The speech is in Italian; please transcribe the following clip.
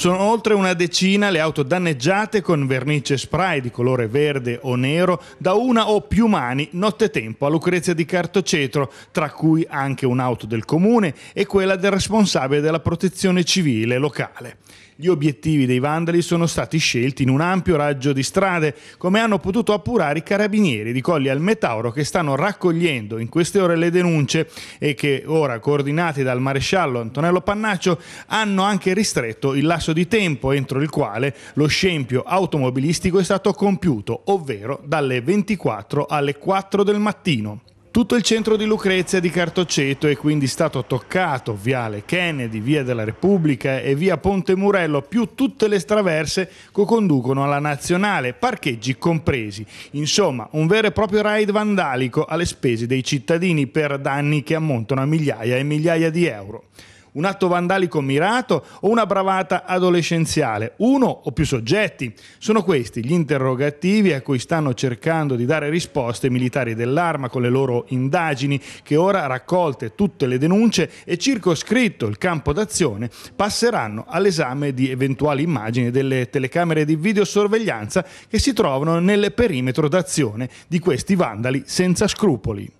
Sono oltre una decina le auto danneggiate con vernice spray di colore verde o nero da una o più mani nottetempo a Lucrezia di Cartocetro, tra cui anche un'auto del comune e quella del responsabile della protezione civile locale. Gli obiettivi dei vandali sono stati scelti in un ampio raggio di strade, come hanno potuto appurare i carabinieri di Colli al Metauro che stanno raccogliendo in queste ore le denunce e che ora, coordinati dal maresciallo Antonello Pannaccio, hanno anche ristretto il lasso di tempo entro il quale lo scempio automobilistico è stato compiuto, ovvero dalle 24 alle 4 del mattino. Tutto il centro di Lucrezia di Cartoceto è quindi stato toccato, viale Kennedy, via della Repubblica e via Ponte Murello, più tutte le straverse che conducono alla nazionale, parcheggi compresi. Insomma, un vero e proprio raid vandalico alle spese dei cittadini per danni che ammontano a migliaia e migliaia di euro un atto vandalico mirato o una bravata adolescenziale, uno o più soggetti. Sono questi gli interrogativi a cui stanno cercando di dare risposte i militari dell'arma con le loro indagini, che ora raccolte tutte le denunce e circoscritto il campo d'azione, passeranno all'esame di eventuali immagini delle telecamere di videosorveglianza che si trovano nel perimetro d'azione di questi vandali senza scrupoli.